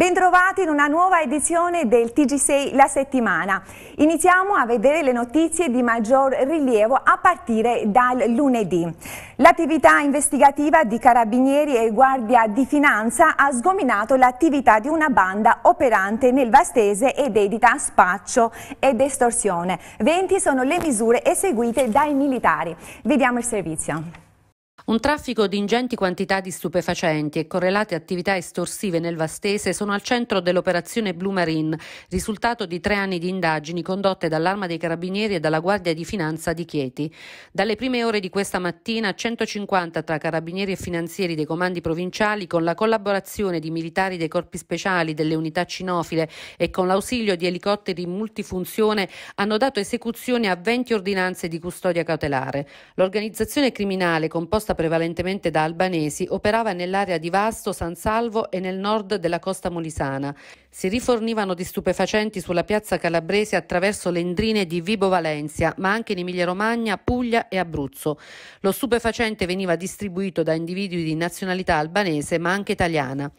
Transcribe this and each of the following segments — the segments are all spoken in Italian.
Bentrovati in una nuova edizione del TG6 La Settimana. Iniziamo a vedere le notizie di maggior rilievo a partire dal lunedì. L'attività investigativa di Carabinieri e Guardia di Finanza ha sgominato l'attività di una banda operante nel Vastese ed edita spaccio ed estorsione. 20 sono le misure eseguite dai militari. Vediamo il servizio. Un traffico di ingenti quantità di stupefacenti e correlate attività estorsive nel Vastese sono al centro dell'operazione Blue Marine, risultato di tre anni di indagini condotte dall'Arma dei Carabinieri e dalla Guardia di Finanza di Chieti. Dalle prime ore di questa mattina 150 tra carabinieri e finanzieri dei comandi provinciali con la collaborazione di militari dei corpi speciali delle unità cinofile e con l'ausilio di elicotteri multifunzione hanno dato esecuzione a 20 ordinanze di custodia cautelare. L'organizzazione criminale composta prevalentemente da albanesi, operava nell'area di Vasto, San Salvo e nel nord della costa molisana. Si rifornivano di stupefacenti sulla piazza calabrese attraverso le indrine di Vibo Valencia, ma anche in Emilia-Romagna, Puglia e Abruzzo. Lo stupefacente veniva distribuito da individui di nazionalità albanese ma anche italiana.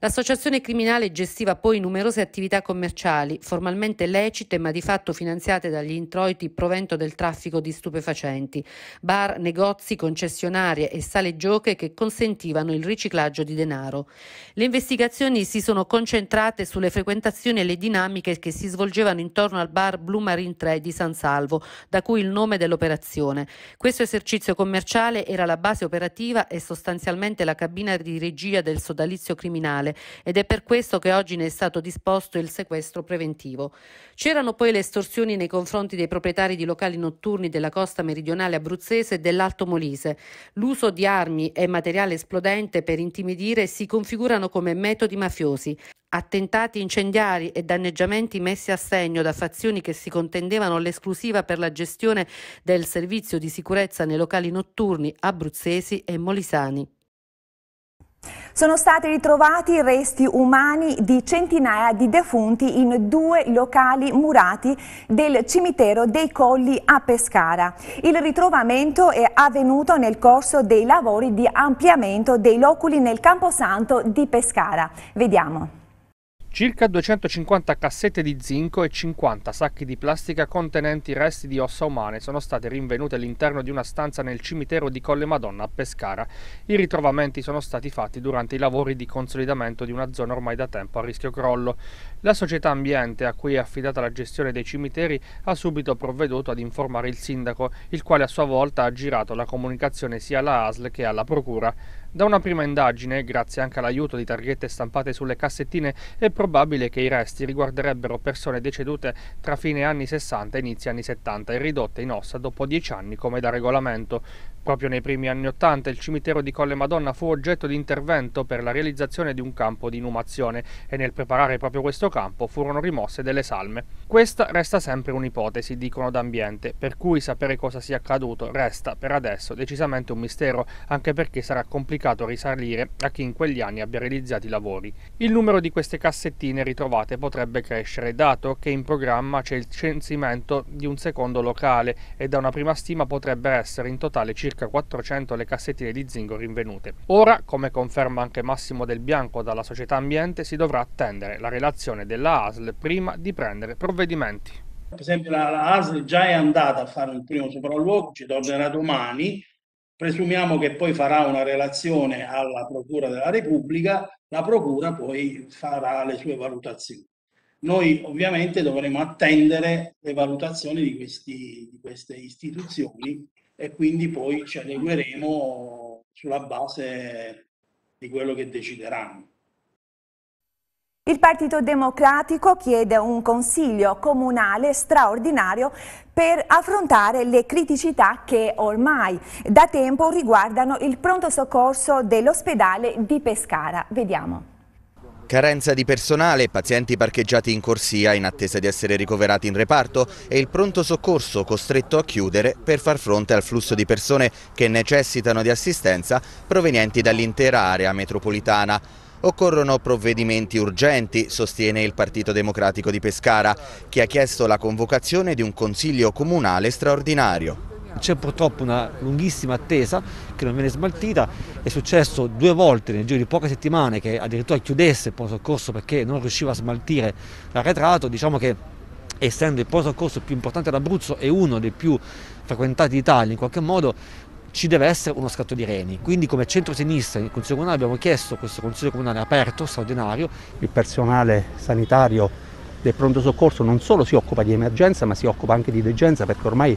L'associazione criminale gestiva poi numerose attività commerciali, formalmente lecite ma di fatto finanziate dagli introiti provento del traffico di stupefacenti, bar, negozi, concessionarie e sale gioche che consentivano il riciclaggio di denaro. Le investigazioni si sono concentrate sulle frequentazioni e le dinamiche che si svolgevano intorno al bar Blue Marine 3 di San Salvo, da cui il nome dell'operazione. Questo esercizio commerciale era la base operativa e sostanzialmente la cabina di regia del sodalizio criminale Statale ed è per questo che oggi ne è stato disposto il sequestro preventivo. C'erano poi le estorsioni nei confronti dei proprietari di locali notturni della costa meridionale abruzzese e dell'Alto Molise. L'uso di armi e materiale esplodente per intimidire si configurano come metodi mafiosi. Attentati incendiari e danneggiamenti messi a segno da fazioni che si contendevano l'esclusiva per la gestione del servizio di sicurezza nei locali notturni abruzzesi e molisani. Sono stati ritrovati resti umani di centinaia di defunti in due locali murati del cimitero dei Colli a Pescara. Il ritrovamento è avvenuto nel corso dei lavori di ampliamento dei loculi nel Camposanto di Pescara. Vediamo. Circa 250 cassette di zinco e 50 sacchi di plastica contenenti resti di ossa umane sono state rinvenute all'interno di una stanza nel cimitero di Colle Madonna a Pescara. I ritrovamenti sono stati fatti durante i lavori di consolidamento di una zona ormai da tempo a rischio crollo. La società ambiente, a cui è affidata la gestione dei cimiteri, ha subito provveduto ad informare il sindaco, il quale a sua volta ha girato la comunicazione sia alla ASL che alla procura. Da una prima indagine, grazie anche all'aiuto di targhette stampate sulle cassettine, è probabile che i resti riguarderebbero persone decedute tra fine anni 60 e inizi anni 70 e ridotte in ossa dopo 10 anni come da regolamento. Proprio nei primi anni Ottanta il cimitero di Colle Madonna fu oggetto di intervento per la realizzazione di un campo di inumazione e nel preparare proprio questo campo furono rimosse delle salme. Questa resta sempre un'ipotesi, dicono d'ambiente, per cui sapere cosa sia accaduto resta per adesso decisamente un mistero, anche perché sarà complicato risalire a chi in quegli anni abbia realizzato i lavori. Il numero di queste cassettine ritrovate potrebbe crescere, dato che in programma c'è il censimento di un secondo locale e da una prima stima potrebbe essere in totale circa circa 400 le cassettine di zingo rinvenute. Ora, come conferma anche Massimo Del Bianco dalla società ambiente, si dovrà attendere la relazione della ASL prima di prendere provvedimenti. Per esempio la, la ASL già è andata a fare il primo sopralluogo, ci tornerà domani, presumiamo che poi farà una relazione alla Procura della Repubblica, la Procura poi farà le sue valutazioni. Noi ovviamente dovremo attendere le valutazioni di, questi, di queste istituzioni e quindi poi ci adegueremo sulla base di quello che decideranno. Il Partito Democratico chiede un consiglio comunale straordinario per affrontare le criticità che ormai da tempo riguardano il pronto soccorso dell'ospedale di Pescara. Vediamo. Carenza di personale, pazienti parcheggiati in corsia in attesa di essere ricoverati in reparto e il pronto soccorso costretto a chiudere per far fronte al flusso di persone che necessitano di assistenza provenienti dall'intera area metropolitana. Occorrono provvedimenti urgenti, sostiene il Partito Democratico di Pescara, che ha chiesto la convocazione di un consiglio comunale straordinario c'è purtroppo una lunghissima attesa che non viene smaltita, è successo due volte nel giro di poche settimane che addirittura chiudesse il pronto soccorso perché non riusciva a smaltire l'arretrato, diciamo che essendo il pronto soccorso più importante d'Abruzzo e uno dei più frequentati d'Italia in qualche modo ci deve essere uno scatto di reni. Quindi come centro-sinistra in Consiglio Comunale abbiamo chiesto questo Consiglio Comunale aperto, straordinario. Il personale sanitario del pronto soccorso non solo si occupa di emergenza ma si occupa anche di degenza perché ormai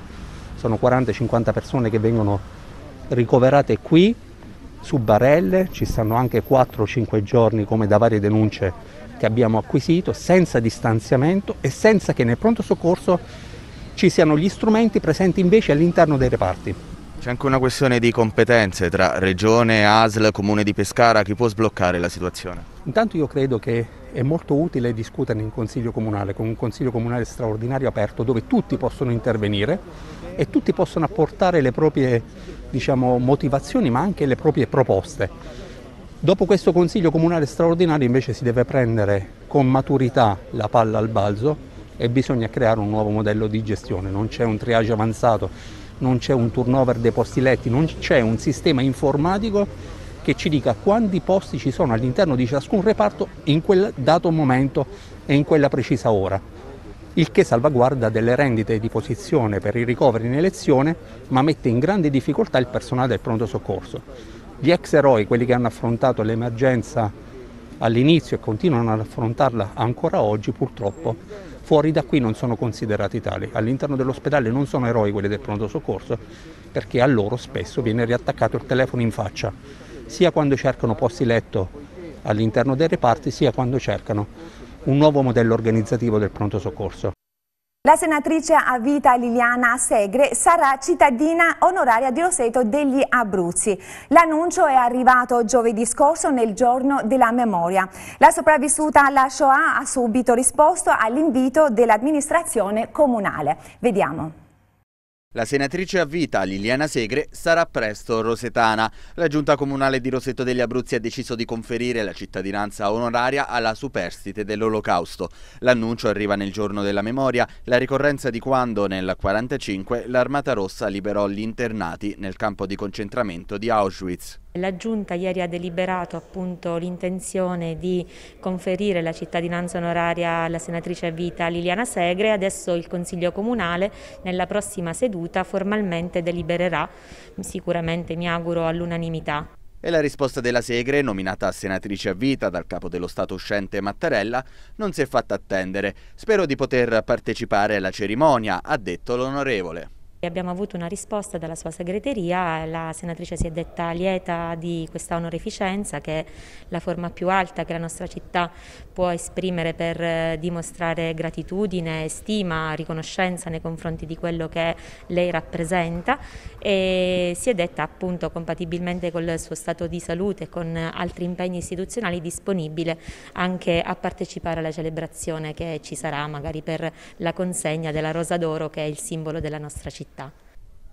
sono 40-50 persone che vengono ricoverate qui su barelle, ci stanno anche 4-5 giorni come da varie denunce che abbiamo acquisito, senza distanziamento e senza che nel pronto soccorso ci siano gli strumenti presenti invece all'interno dei reparti. C'è anche una questione di competenze tra regione, ASL, comune di Pescara, chi può sbloccare la situazione? Intanto io credo che è molto utile discutere in consiglio comunale, con un consiglio comunale straordinario aperto dove tutti possono intervenire e tutti possono apportare le proprie diciamo, motivazioni ma anche le proprie proposte. Dopo questo Consiglio Comunale straordinario invece si deve prendere con maturità la palla al balzo e bisogna creare un nuovo modello di gestione, non c'è un triage avanzato, non c'è un turnover dei posti letti, non c'è un sistema informatico che ci dica quanti posti ci sono all'interno di ciascun reparto in quel dato momento e in quella precisa ora il che salvaguarda delle rendite di posizione per i ricoveri in elezione, ma mette in grande difficoltà il personale del pronto soccorso. Gli ex eroi, quelli che hanno affrontato l'emergenza all'inizio e continuano ad affrontarla ancora oggi, purtroppo fuori da qui non sono considerati tali. All'interno dell'ospedale non sono eroi quelli del pronto soccorso, perché a loro spesso viene riattaccato il telefono in faccia, sia quando cercano posti letto all'interno dei reparti, sia quando cercano un nuovo modello organizzativo del pronto soccorso. La senatrice a vita Liliana Segre sarà cittadina onoraria di Roseto degli Abruzzi. L'annuncio è arrivato giovedì scorso nel giorno della memoria. La sopravvissuta alla Shoah ha subito risposto all'invito dell'amministrazione comunale. Vediamo. La senatrice a vita Liliana Segre sarà presto rosetana. La giunta comunale di Rosetto degli Abruzzi ha deciso di conferire la cittadinanza onoraria alla superstite dell'Olocausto. L'annuncio arriva nel giorno della memoria, la ricorrenza di quando nel 1945 l'Armata Rossa liberò gli internati nel campo di concentramento di Auschwitz. La Giunta ieri ha deliberato l'intenzione di conferire la cittadinanza onoraria alla senatrice a vita Liliana Segre, adesso il Consiglio Comunale nella prossima seduta formalmente delibererà, sicuramente mi auguro all'unanimità. E la risposta della Segre, nominata senatrice a vita dal capo dello Stato uscente Mattarella, non si è fatta attendere. Spero di poter partecipare alla cerimonia, ha detto l'onorevole. Abbiamo avuto una risposta dalla sua segreteria, la senatrice si è detta lieta di questa onorificenza che è la forma più alta che la nostra città può esprimere per eh, dimostrare gratitudine, stima, riconoscenza nei confronti di quello che lei rappresenta e si è detta appunto compatibilmente col suo stato di salute e con altri impegni istituzionali disponibile anche a partecipare alla celebrazione che ci sarà magari per la consegna della Rosa d'Oro che è il simbolo della nostra città città.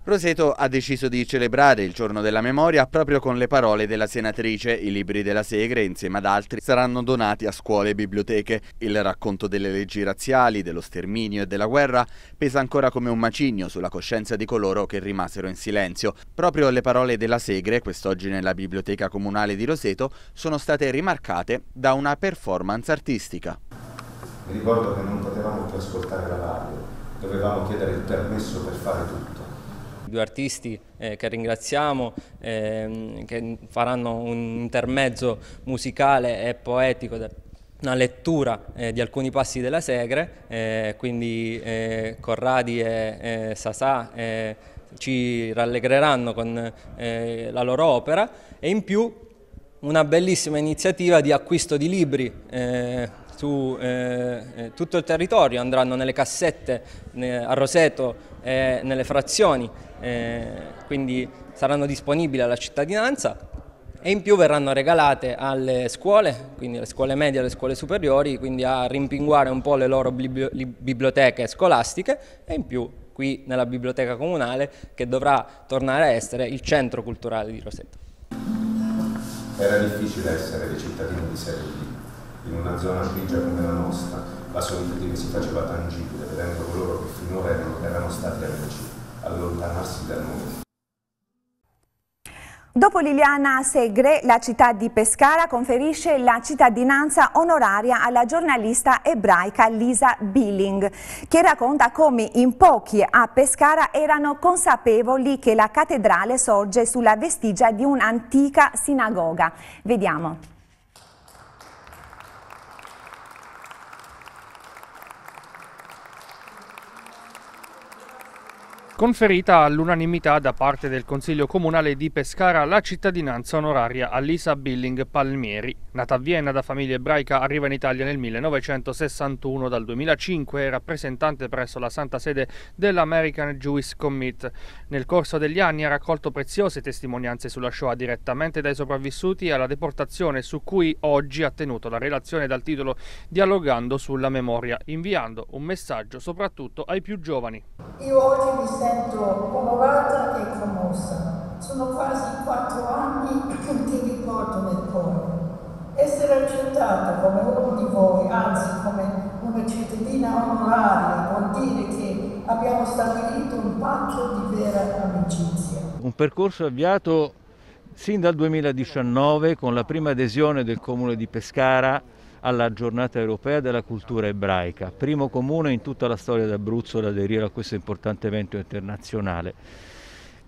Roseto ha deciso di celebrare il giorno della memoria proprio con le parole della senatrice. I libri della Segre, insieme ad altri, saranno donati a scuole e biblioteche. Il racconto delle leggi razziali, dello sterminio e della guerra pesa ancora come un macigno sulla coscienza di coloro che rimasero in silenzio. Proprio le parole della Segre, quest'oggi nella biblioteca comunale di Roseto, sono state rimarcate da una performance artistica. Mi ricordo che non potevamo più ascoltare la radio dovevamo chiedere il permesso per fare tutto. Due artisti eh, che ringraziamo, eh, che faranno un intermezzo musicale e poetico una lettura eh, di alcuni passi della Segre, eh, quindi eh, Corradi e eh, Sasà eh, ci rallegreranno con eh, la loro opera e in più una bellissima iniziativa di acquisto di libri su eh, eh, tutto il territorio, andranno nelle cassette a Roseto e nelle frazioni, eh, quindi saranno disponibili alla cittadinanza e in più verranno regalate alle scuole, quindi alle scuole medie e alle scuole superiori, quindi a rimpinguare un po' le loro biblioteche scolastiche e in più qui nella biblioteca comunale che dovrà tornare a essere il centro culturale di Roseto. Era difficile essere dei cittadini di Serie in una zona grigia come la nostra, la solitudine si faceva tangibile vedendo coloro che finora erano, erano stati amici allontanarsi da noi. Dopo Liliana Segre, la città di Pescara conferisce la cittadinanza onoraria alla giornalista ebraica Lisa Billing, che racconta come in pochi a Pescara erano consapevoli che la cattedrale sorge sulla vestigia di un'antica sinagoga. Vediamo. conferita all'unanimità da parte del Consiglio Comunale di Pescara la cittadinanza onoraria a Lisa Billing Palmieri. Nata a Vienna da famiglia ebraica, arriva in Italia nel 1961, dal 2005 è rappresentante presso la Santa Sede dell'American Jewish Commit. Nel corso degli anni ha raccolto preziose testimonianze sulla Shoah direttamente dai sopravvissuti alla deportazione su cui oggi ha tenuto la relazione dal titolo Dialogando sulla memoria, inviando un messaggio soprattutto ai più giovani. Io oggi mi sento sento onorata e commossa. Sono quasi quattro anni che ti ricordo nel cuore. Essere accettata come uno di voi, anzi come una cittadina onoraria, vuol dire che abbiamo stabilito un patto di vera amicizia. Un percorso avviato sin dal 2019 con la prima adesione del Comune di Pescara alla giornata europea della cultura ebraica, primo comune in tutta la storia d'Abruzzo ad aderire a questo importante evento internazionale.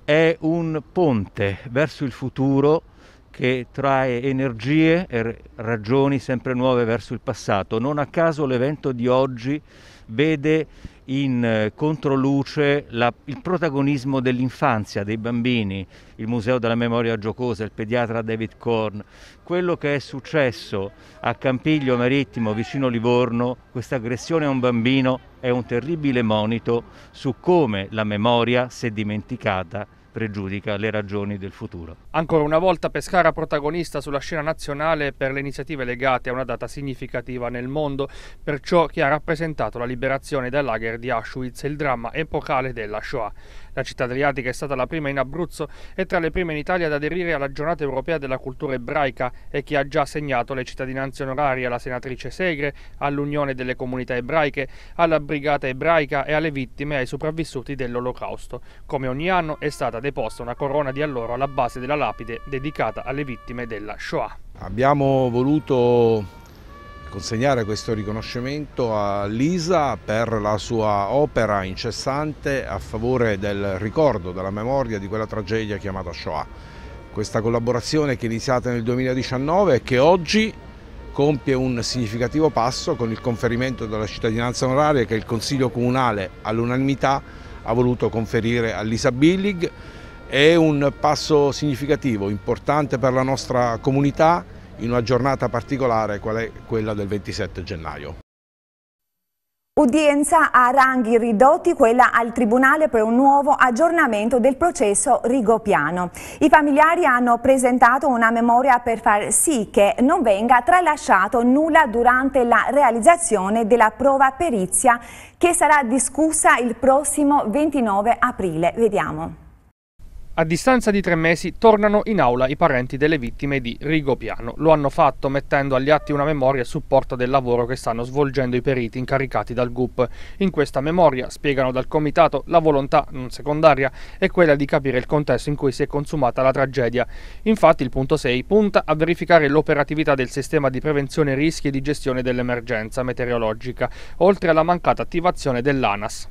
È un ponte verso il futuro che trae energie e ragioni sempre nuove verso il passato. Non a caso l'evento di oggi vede in eh, controluce la, il protagonismo dell'infanzia, dei bambini, il Museo della Memoria Giocosa, il pediatra David Korn, quello che è successo a Campiglio Marittimo vicino Livorno, questa aggressione a un bambino è un terribile monito su come la memoria, se dimenticata, pregiudica le ragioni del futuro. Ancora una volta Pescara protagonista sulla scena nazionale per le iniziative legate a una data significativa nel mondo, per ciò che ha rappresentato la liberazione dal lager di Auschwitz il dramma epocale della Shoah. La città adriatica è stata la prima in Abruzzo e tra le prime in Italia ad aderire alla giornata europea della cultura ebraica e che ha già segnato le cittadinanze onorarie alla senatrice Segre, all'Unione delle Comunità Ebraiche, alla Brigata Ebraica e alle vittime e ai sopravvissuti dell'Olocausto. Come ogni anno è stata deposta una corona di alloro alla base della lapide dedicata alle vittime della Shoah. Abbiamo voluto consegnare questo riconoscimento a Lisa per la sua opera incessante a favore del ricordo, della memoria di quella tragedia chiamata Shoah. Questa collaborazione che è iniziata nel 2019 e che oggi compie un significativo passo con il conferimento della cittadinanza onoraria che il Consiglio Comunale all'unanimità ha voluto conferire a Lisa Billig. È un passo significativo, importante per la nostra comunità in una giornata particolare qual è quella del 27 gennaio. Udienza a ranghi ridotti, quella al Tribunale per un nuovo aggiornamento del processo Rigopiano. I familiari hanno presentato una memoria per far sì che non venga tralasciato nulla durante la realizzazione della prova perizia che sarà discussa il prossimo 29 aprile. Vediamo. A distanza di tre mesi tornano in aula i parenti delle vittime di Rigopiano. Lo hanno fatto mettendo agli atti una memoria a supporto del lavoro che stanno svolgendo i periti incaricati dal GUP. In questa memoria spiegano dal comitato la volontà, non secondaria, è quella di capire il contesto in cui si è consumata la tragedia. Infatti il punto 6 punta a verificare l'operatività del sistema di prevenzione rischi e di gestione dell'emergenza meteorologica, oltre alla mancata attivazione dell'ANAS.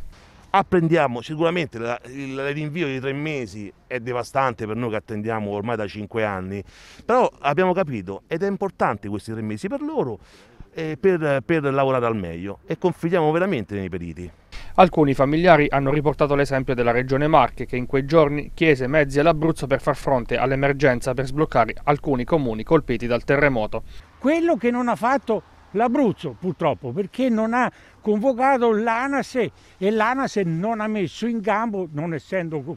Apprendiamo sicuramente la, il, rinvio di tre mesi è devastante per noi che attendiamo ormai da cinque anni, però abbiamo capito ed è importante questi tre mesi per loro eh, per, per lavorare al meglio e confidiamo veramente nei periti. Alcuni familiari hanno riportato l'esempio della Regione Marche che in quei giorni chiese mezzi all'Abruzzo per far fronte all'emergenza per sbloccare alcuni comuni colpiti dal terremoto. Quello che non ha fatto l'Abruzzo purtroppo perché non ha convocato l'ANASE e l'ANASE non ha messo in gambo, non essendo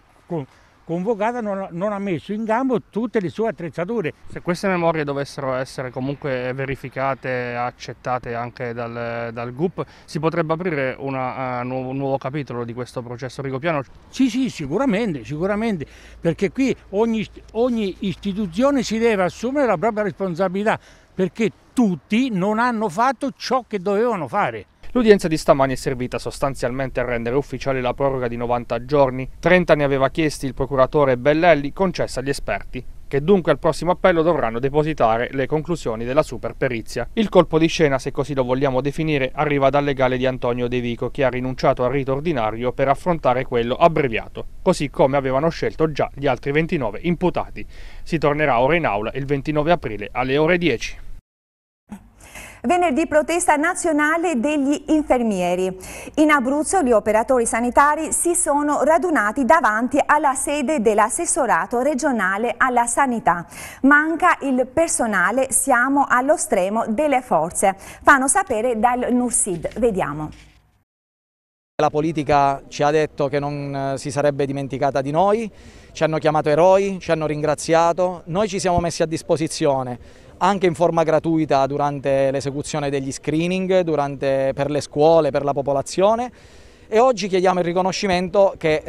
convocata, non, non ha messo in gambo tutte le sue attrezzature. Se queste memorie dovessero essere comunque verificate accettate anche dal, dal GUP, si potrebbe aprire una, uh, eh, nuovo, un nuovo capitolo di questo processo rigopiano? Sì, sì, sicuramente, sicuramente, perché qui ogni, ogni istituzione si deve assumere la propria responsabilità perché tutti non hanno fatto ciò che dovevano fare. L'udienza di stamani è servita sostanzialmente a rendere ufficiale la proroga di 90 giorni. 30 ne aveva chiesti il procuratore Bellelli, concessa agli esperti che dunque al prossimo appello dovranno depositare le conclusioni della super perizia. Il colpo di scena, se così lo vogliamo definire, arriva dal legale di Antonio De Vico, che ha rinunciato al rito ordinario per affrontare quello abbreviato, così come avevano scelto già gli altri 29 imputati. Si tornerà ora in aula il 29 aprile alle ore 10. Venerdì protesta nazionale degli infermieri. In Abruzzo gli operatori sanitari si sono radunati davanti alla sede dell'assessorato regionale alla sanità. Manca il personale, siamo allo stremo delle forze. Fanno sapere dal NURSID. Vediamo. La politica ci ha detto che non eh, si sarebbe dimenticata di noi, ci hanno chiamato eroi, ci hanno ringraziato, noi ci siamo messi a disposizione anche in forma gratuita durante l'esecuzione degli screening, durante, per le scuole, per la popolazione e oggi chiediamo il riconoscimento che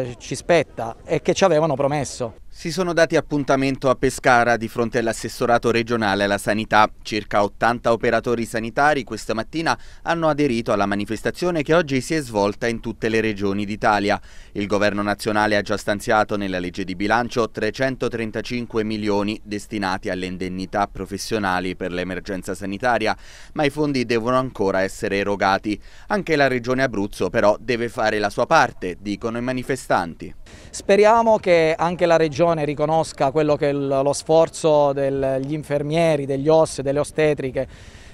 eh, ci spetta e che ci avevano promesso. Si sono dati appuntamento a Pescara di fronte all'assessorato regionale alla sanità. Circa 80 operatori sanitari questa mattina hanno aderito alla manifestazione che oggi si è svolta in tutte le regioni d'Italia. Il governo nazionale ha già stanziato nella legge di bilancio 335 milioni destinati alle indennità professionali per l'emergenza sanitaria, ma i fondi devono ancora essere erogati. Anche la regione Abruzzo però deve fare la sua parte, dicono i manifestanti. Speriamo che anche la Regione riconosca quello che è lo sforzo degli infermieri, degli OS, delle ostetriche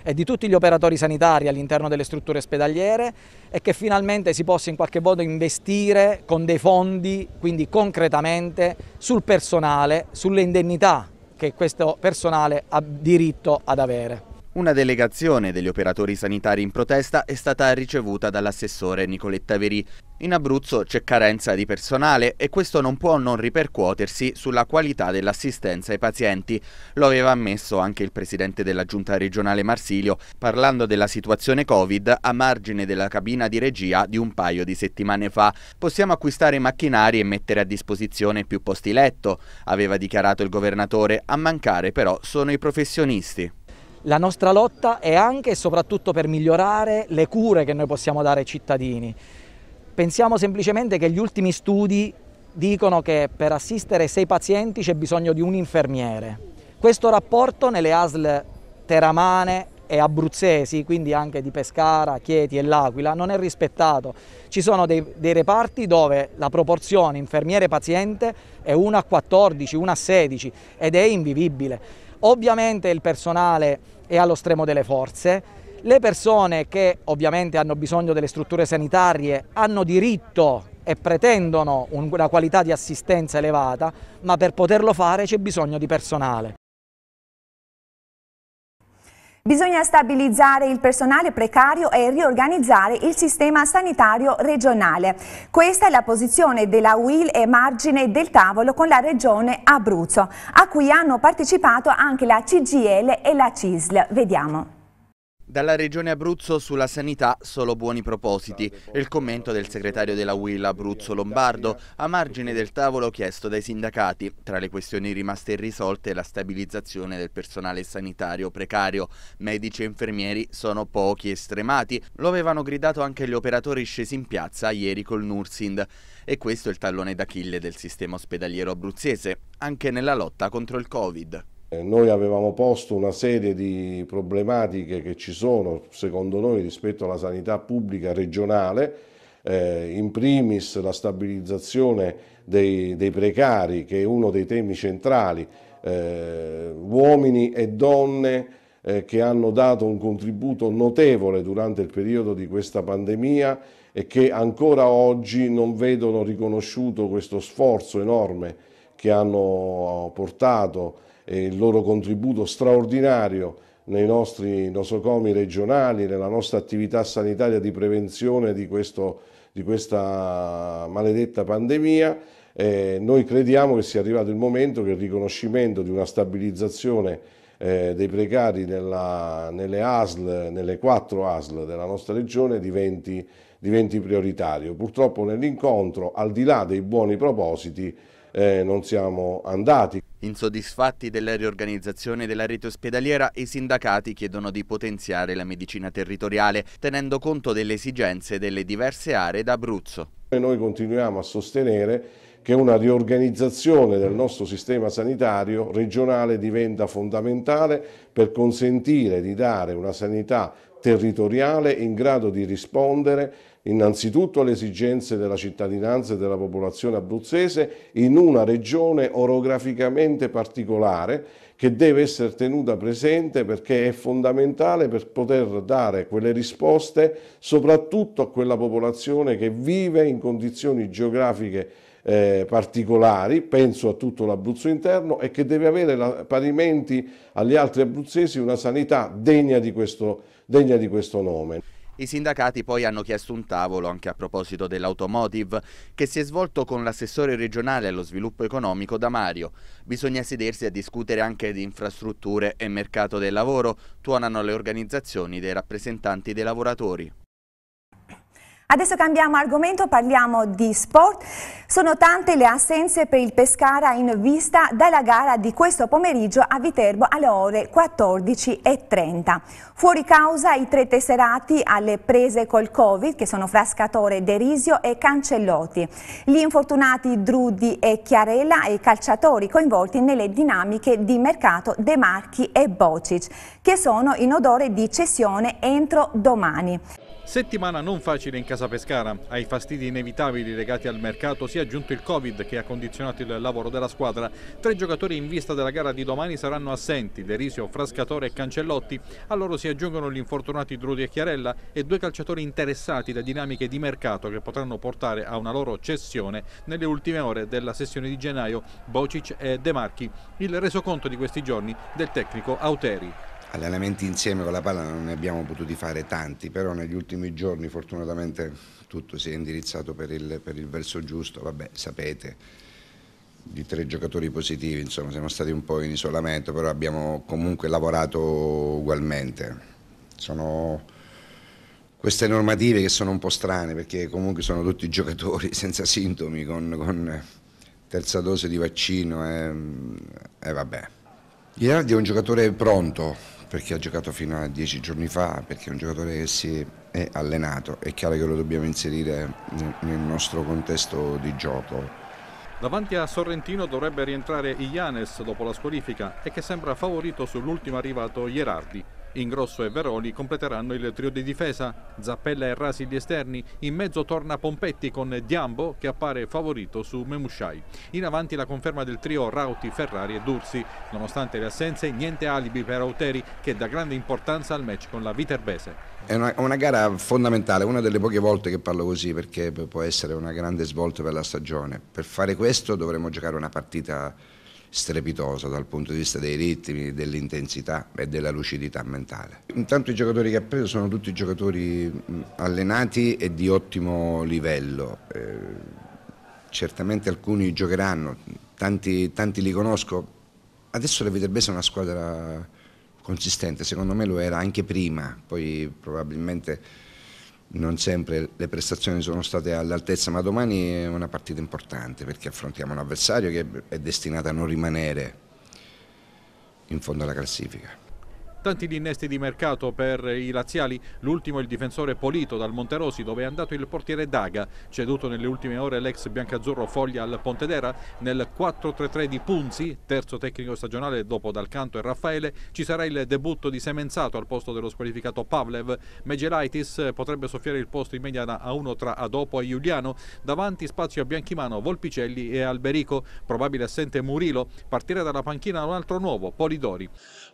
e di tutti gli operatori sanitari all'interno delle strutture ospedaliere e che finalmente si possa in qualche modo investire con dei fondi, quindi concretamente, sul personale, sulle indennità che questo personale ha diritto ad avere. Una delegazione degli operatori sanitari in protesta è stata ricevuta dall'assessore Nicoletta Verì. In Abruzzo c'è carenza di personale e questo non può non ripercuotersi sulla qualità dell'assistenza ai pazienti. Lo aveva ammesso anche il presidente della giunta regionale Marsilio parlando della situazione Covid a margine della cabina di regia di un paio di settimane fa. Possiamo acquistare macchinari e mettere a disposizione più posti letto, aveva dichiarato il governatore, a mancare però sono i professionisti. La nostra lotta è anche e soprattutto per migliorare le cure che noi possiamo dare ai cittadini. Pensiamo semplicemente che gli ultimi studi dicono che per assistere sei pazienti c'è bisogno di un infermiere. Questo rapporto nelle ASL teramane e abruzzesi, quindi anche di Pescara, Chieti e L'Aquila, non è rispettato. Ci sono dei, dei reparti dove la proporzione infermiere-paziente è 1 a 14, 1 a 16 ed è invivibile. Ovviamente il personale e allo stremo delle forze. Le persone che ovviamente hanno bisogno delle strutture sanitarie hanno diritto e pretendono una qualità di assistenza elevata, ma per poterlo fare c'è bisogno di personale. Bisogna stabilizzare il personale precario e riorganizzare il sistema sanitario regionale. Questa è la posizione della UIL e margine del tavolo con la regione Abruzzo, a cui hanno partecipato anche la CGL e la CISL. Vediamo. Dalla regione Abruzzo sulla sanità solo buoni propositi. Il commento del segretario della UIL Abruzzo Lombardo a margine del tavolo chiesto dai sindacati. Tra le questioni rimaste irrisolte la stabilizzazione del personale sanitario precario. Medici e infermieri sono pochi e stremati. Lo avevano gridato anche gli operatori scesi in piazza ieri col Nursind. E questo è il tallone d'Achille del sistema ospedaliero abruzzese, anche nella lotta contro il Covid. Eh, noi avevamo posto una serie di problematiche che ci sono, secondo noi, rispetto alla sanità pubblica regionale, eh, in primis la stabilizzazione dei, dei, precari, che è uno dei temi centrali, eh, uomini e donne eh, che hanno dato un contributo notevole durante il periodo di questa pandemia e che ancora oggi non vedono riconosciuto questo sforzo enorme che hanno portato il loro contributo straordinario nei nostri nosocomi regionali, nella nostra attività sanitaria di prevenzione di, questo, di questa maledetta pandemia. Eh, noi crediamo che sia arrivato il momento che il riconoscimento di una stabilizzazione eh, dei precari nella, nelle ASL, nelle quattro ASL della nostra regione diventi, diventi prioritario. Purtroppo nell'incontro, al di là dei buoni propositi, eh, non siamo andati. Insoddisfatti della riorganizzazione della rete ospedaliera, i sindacati chiedono di potenziare la medicina territoriale, tenendo conto delle esigenze delle diverse aree d'Abruzzo. Noi continuiamo a sostenere che una riorganizzazione del nostro sistema sanitario regionale diventa fondamentale per consentire di dare una sanità territoriale in grado di rispondere innanzitutto le esigenze della cittadinanza e della popolazione abruzzese in una regione orograficamente particolare che deve essere tenuta presente perché è fondamentale per poter dare quelle risposte soprattutto a quella popolazione che vive in condizioni geografiche eh, particolari, penso a tutto l'Abruzzo interno, e che deve avere la, parimenti agli altri abruzzesi una sanità degna di questo, degna di questo nome. I sindacati poi hanno chiesto un tavolo anche a proposito dell'automotive, che si è svolto con l'assessore regionale allo sviluppo economico Damario. Bisogna sedersi a discutere anche di infrastrutture e mercato del lavoro, tuonano le organizzazioni dei rappresentanti dei lavoratori. Adesso cambiamo argomento, parliamo di sport. Sono tante le assenze per il Pescara in vista dalla gara di questo pomeriggio a Viterbo alle ore 14.30. Fuori causa i tre tesserati alle prese col Covid, che sono Frascatore, Derisio e Cancellotti. Gli infortunati Drudi e Chiarella e i calciatori coinvolti nelle dinamiche di mercato De Marchi e Bocic, che sono in odore di cessione entro domani. Settimana non facile in casa Pescara. Ai fastidi inevitabili legati al mercato si è aggiunto il Covid che ha condizionato il lavoro della squadra. Tre giocatori in vista della gara di domani saranno assenti, Derisio, Frascatore e Cancellotti. A loro si aggiungono gli infortunati Drudi e Chiarella e due calciatori interessati da dinamiche di mercato che potranno portare a una loro cessione nelle ultime ore della sessione di gennaio, Bocic e De Marchi. Il resoconto di questi giorni del tecnico Auteri. Allenamenti insieme con la palla non ne abbiamo potuti fare tanti, però negli ultimi giorni fortunatamente tutto si è indirizzato per il, per il verso giusto, vabbè sapete, di tre giocatori positivi, insomma siamo stati un po' in isolamento, però abbiamo comunque lavorato ugualmente. Sono queste normative che sono un po' strane perché comunque sono tutti giocatori senza sintomi, con, con terza dose di vaccino e, eh, e eh, vabbè. Gherardi è un giocatore pronto, perché ha giocato fino a dieci giorni fa, perché è un giocatore che si è allenato, è chiaro che lo dobbiamo inserire nel nostro contesto di gioco. Davanti a Sorrentino dovrebbe rientrare Iannes dopo la squalifica e che sembra favorito sull'ultimo arrivato Gerardi. Ingrosso e Veroli completeranno il trio di difesa, Zappella e Rasi gli esterni, in mezzo torna Pompetti con Diambo che appare favorito su Memushai. In avanti la conferma del trio Rauti, Ferrari e Dursi. Nonostante le assenze, niente alibi per Auteri che dà grande importanza al match con la Viterbese. È una, una, gara fondamentale, una delle poche volte che parlo così perché può essere una grande svolta per la stagione. Per fare questo dovremo giocare una partita strepitosa dal punto di vista dei ritmi, dell'intensità e della lucidità mentale. Intanto i giocatori che ha preso sono tutti giocatori allenati e di ottimo livello, eh, certamente alcuni giocheranno, tanti, tanti li conosco, adesso la Viterbese è una squadra consistente, secondo me lo era anche prima, poi probabilmente non sempre le prestazioni sono state all'altezza, ma domani è una partita importante perché affrontiamo un avversario che è destinato a non rimanere in fondo alla classifica. Tanti gli innesti di mercato per i laziali, l'ultimo il difensore Polito dal Monterosi dove è andato il portiere Daga, ceduto nelle ultime ore l'ex biancazzurro Foglia al Pontedera, nel 4-3-3 di Punzi, terzo tecnico stagionale dopo Dal Canto e Raffaele, ci sarà il debutto di Semenzato al posto dello squalificato Pavlev, Megelaitis potrebbe soffiare il posto in mediana a uno tra Adopo e Giuliano, davanti spazio a Bianchimano, Volpicelli e Alberico, probabile assente Murilo, partire dalla panchina un altro nuovo, Polidori.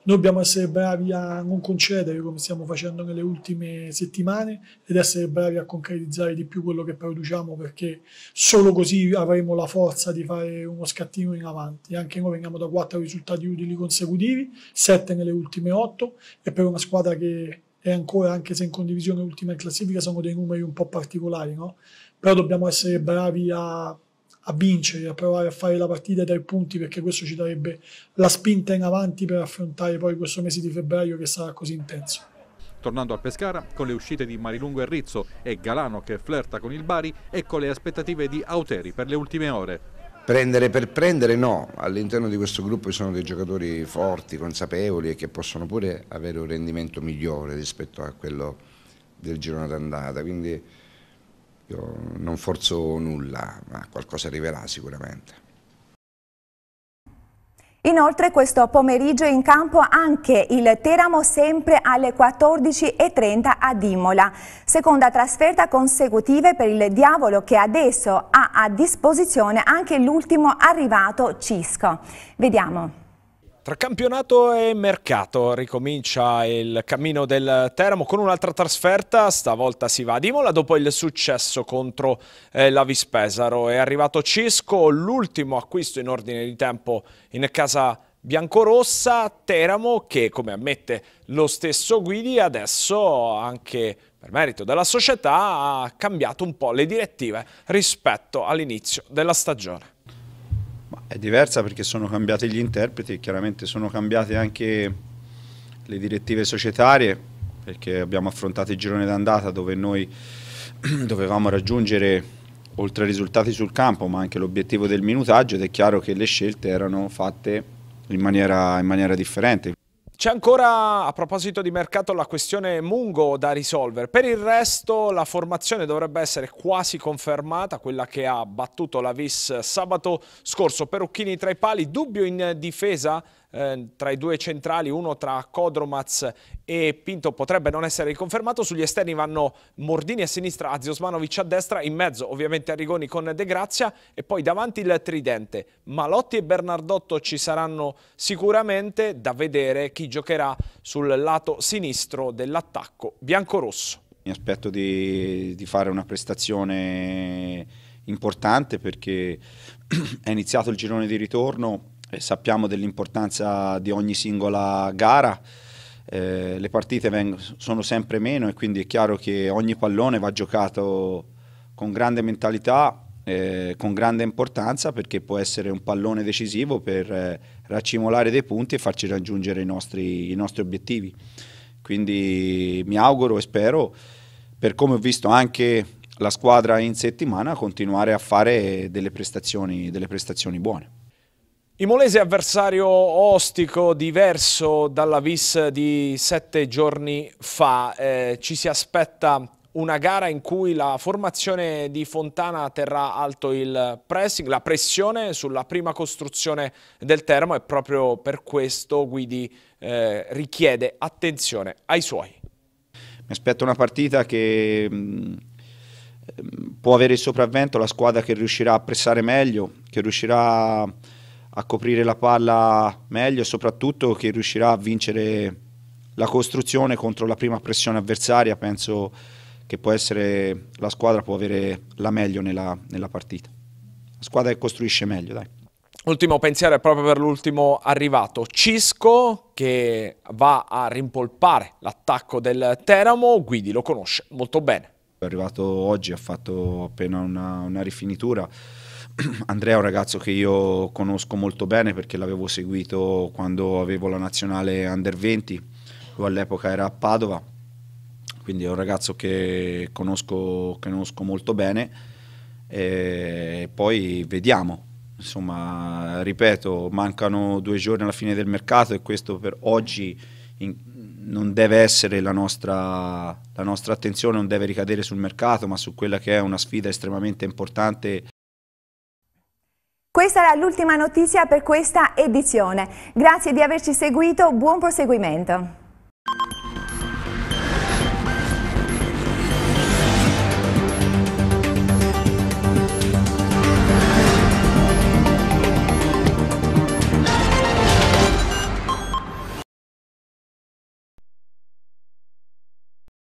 Dobbiamo essere bravi bravi a non concedere come stiamo facendo nelle ultime settimane ed essere bravi a concretizzare di più quello che produciamo perché solo così avremo la forza di fare uno scattino in avanti. Anche noi veniamo da quattro risultati utili consecutivi, sette nelle ultime otto e per una squadra che è ancora, anche se in condivisione ultima in classifica, sono dei numeri un po' particolari, no? però dobbiamo essere bravi a a vincere, a provare a fare la partita dai punti perché questo ci darebbe la spinta in avanti per affrontare poi questo mese di febbraio che sarà così intenso. Tornando al Pescara, con le uscite di Marilungo e Rizzo e Galano che flirta con il Bari ecco le aspettative di Auteri per le ultime ore. Prendere per prendere no, all'interno di questo gruppo ci sono dei giocatori forti, consapevoli e che possono pure avere un rendimento migliore rispetto a quello del girone d'andata, quindi io non forzo nulla, ma qualcosa arriverà sicuramente. Inoltre questo pomeriggio in campo anche il Teramo sempre alle 14.30 a Dimola. Seconda trasferta consecutiva per il Diavolo che adesso ha a disposizione anche l'ultimo arrivato Cisco. Vediamo. Tra campionato e mercato ricomincia il cammino del Teramo con un'altra trasferta, stavolta si va a Dimola dopo il successo contro eh, la Vispesaro. È arrivato Cisco, l'ultimo acquisto in ordine di tempo in casa biancorossa, Teramo che come ammette lo stesso Guidi adesso anche per merito della società ha cambiato un po' le direttive rispetto all'inizio della stagione è diversa perché sono cambiati gli interpreti e chiaramente sono cambiate anche le direttive societarie perché abbiamo affrontato il girone d'andata dove noi dovevamo raggiungere oltre ai risultati sul campo ma anche l'obiettivo del minutaggio ed è chiaro che le scelte erano fatte in maniera, in maniera differente. C'è ancora a proposito di mercato la questione Mungo da risolvere. Per il resto la formazione dovrebbe essere quasi confermata, quella che ha battuto la Vis sabato scorso. Perucchini tra i pali, dubbio in difesa eh, tra i due centrali, uno tra Kodromaz e Pinto potrebbe non essere riconfermato, sugli esterni vanno Mordini a sinistra, Aziosmanovic a destra, in mezzo ovviamente Arrigoni con De Grazia e poi davanti il tridente. Malotti e Bernardotto ci saranno sicuramente da vedere chi giocherà sul lato sinistro dell'attacco biancorosso. Mi aspetto di, di fare una prestazione importante perché è iniziato il girone di ritorno eh, sappiamo dell'importanza di ogni singola gara. Eh, le partite vengono, sono sempre meno e quindi è chiaro che ogni pallone va giocato con grande mentalità, eh, con grande importanza perché può essere un pallone decisivo per eh, raccimolare dei punti e farci raggiungere i nostri, i nostri obiettivi. Quindi mi auguro e spero, per come ho visto anche la squadra in settimana, continuare a fare delle prestazioni, delle prestazioni buone. Imolese avversario ostico diverso dalla Vis di sette giorni fa. Eh, ci si aspetta una gara in cui la formazione di Fontana terrà alto il pressing, la pressione sulla prima costruzione del termo e proprio per questo Guidi eh, richiede attenzione ai suoi. Mi aspetto una partita che mm, ehm, può avere il sopravvento, la squadra che riuscirà a pressare meglio, che riuscirà a a coprire la palla meglio e soprattutto che riuscirà a vincere la costruzione contro la prima pressione avversaria, penso che può essere, la squadra può avere la meglio nella, nella partita. La squadra che costruisce meglio, dai. Ultimo pensiero è proprio per l'ultimo arrivato, Cisco che va a rimpolpare l'attacco del Teramo, Guidi lo conosce molto bene. È arrivato oggi, ha fatto appena una, una rifinitura, Andrea è un ragazzo che io conosco molto bene perché l'avevo seguito quando avevo la nazionale under 20, lui all'epoca era a Padova, quindi è un ragazzo che conosco, conosco molto bene e poi vediamo. Insomma, ripeto, mancano due giorni alla fine del mercato e questo per oggi in, non deve essere la nostra, la nostra, attenzione, non deve ricadere sul mercato, ma su quella che è una sfida estremamente importante questa era l'ultima notizia per questa edizione. Grazie di averci seguito, buon proseguimento.